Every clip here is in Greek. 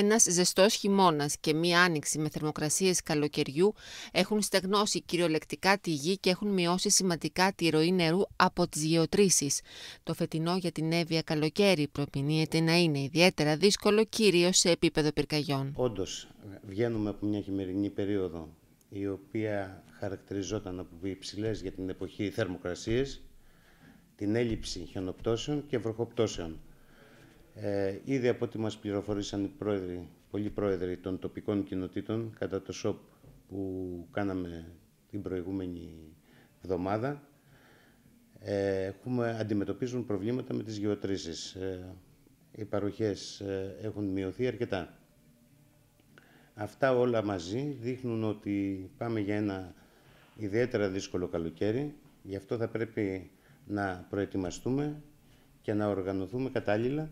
ένας ζεστός χειμώνας και μία άνοιξη με θερμοκρασίες καλοκαιριού έχουν στεγνώσει κυριολεκτικά τη γη και έχουν μειώσει σημαντικά τη ροή νερού από τις γεωτρήσεις. Το φετινό για την Εύβοια καλοκαίρι προπινείται να είναι ιδιαίτερα δύσκολο κυρίως σε επίπεδο πυρκαγιών. Όντως βγαίνουμε από μια χειμερινή περίοδο η οποία χαρακτηριζόταν από υψηλές για την εποχή θερμοκρασίες, την έλλειψη χιονοπτώσεων και βροχοπτώσεων. Ε, ήδη από ό,τι μας πληροφορήσαν οι πρόεδροι, πολλοί πρόεδροι των τοπικών κοινοτήτων κατά το ΣΟΠ που κάναμε την προηγούμενη εβδομάδα, ε, έχουμε, αντιμετωπίζουν προβλήματα με τις γεωτρήσεις. Ε, οι παροχές ε, έχουν μειωθεί αρκετά. Αυτά όλα μαζί δείχνουν ότι πάμε για ένα ιδιαίτερα δύσκολο καλοκαίρι. Γι' αυτό θα πρέπει να προετοιμαστούμε και να οργανωθούμε κατάλληλα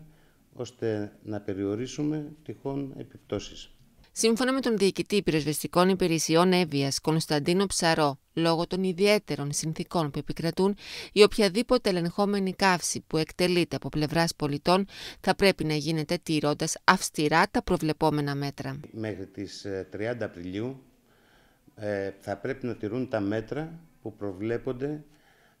ώστε να περιορίσουμε τυχόν επιπτώσεις. Σύμφωνα με τον διοικητή πυροσβεστικών υπηρεσιών Εύβοιας Κωνσταντίνο Ψαρό, λόγω των ιδιαίτερων συνθήκων που επικρατούν, η οποιαδήποτε ελεγχόμενη καύση που εκτελείται από πλευράς πολιτών θα πρέπει να γίνεται τηρώντας αυστηρά τα προβλεπόμενα μέτρα. Μέχρι τις 30 ε, Απριλίου ε, θα πρέπει να τηρούν τα μέτρα που προβλέπονται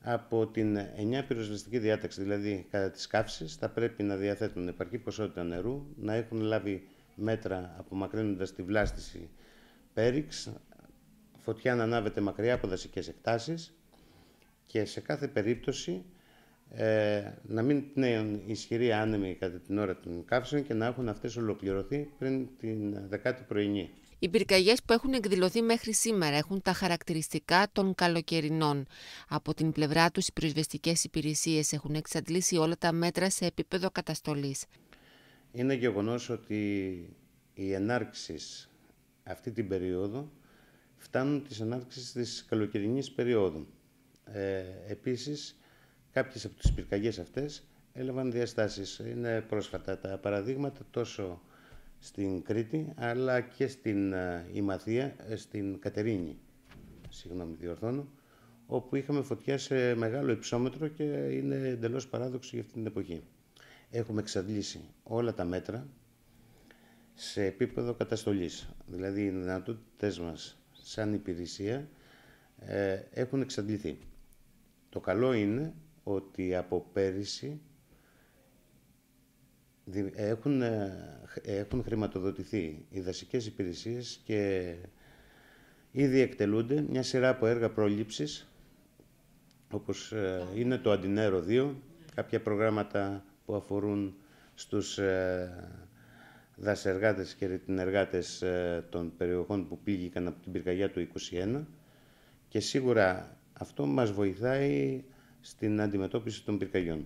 από την 9 πυροσβεστική διάταξη, δηλαδή κατά τις καύσεις, θα πρέπει να διαθέτουν επαρκή ποσότητα νερού, να έχουν λάβει μέτρα απομακρύνοντας τη βλάστηση πέριξ, φωτιά να ανάβεται μακριά από δασικές εκτάσεις και σε κάθε περίπτωση ε, να μην πνέουν ισχυροί άνεμοι κατά την ώρα των καύσεων και να έχουν αυτές ολοκληρωθεί πριν την δεκάτη πρωινή. Οι πυρκαγιές που έχουν εκδηλωθεί μέχρι σήμερα έχουν τα χαρακτηριστικά των καλοκαιρινών. Από την πλευρά τους, οι πυροσβεστικές υπηρεσίες έχουν εξαντλήσει όλα τα μέτρα σε επίπεδο καταστολής. Είναι γεγονός ότι οι ενάρξεις αυτή την περίοδο φτάνουν τις ενάρξεις της καλοκαιρινής περίοδου. Ε, επίσης, Κάποιες από τις πυρκαγιές αυτές έλαβαν διαστάσεις. Είναι πρόσφατα τα παραδείγματα τόσο στην Κρήτη αλλά και στην ε, Ημαθία, ε, στην Κατερίνη, συγγνώμη διορθώνω, όπου είχαμε φωτιά σε μεγάλο υψόμετρο και είναι εντελώς παράδοξο για αυτή την εποχή. Έχουμε εξαντλήσει όλα τα μέτρα σε επίπεδο καταστολής. Δηλαδή οι δυνατότητες μας σαν υπηρεσία ε, έχουν εξαντληθεί. Το καλό είναι ότι από πέρυσι έχουν, ε, έχουν χρηματοδοτηθεί οι δασικές υπηρεσίες και ήδη εκτελούνται μια σειρά από έργα πρόληψης όπως ε, είναι το Αντινέρο 2, κάποια προγράμματα που αφορούν στους ε, δασεργάτες και εργάτες των περιοχών που πήγηκαν από την πυρκαγιά του 21 και σίγουρα αυτό μας βοηθάει στην αντιμετώπιση των πυρκαγιών.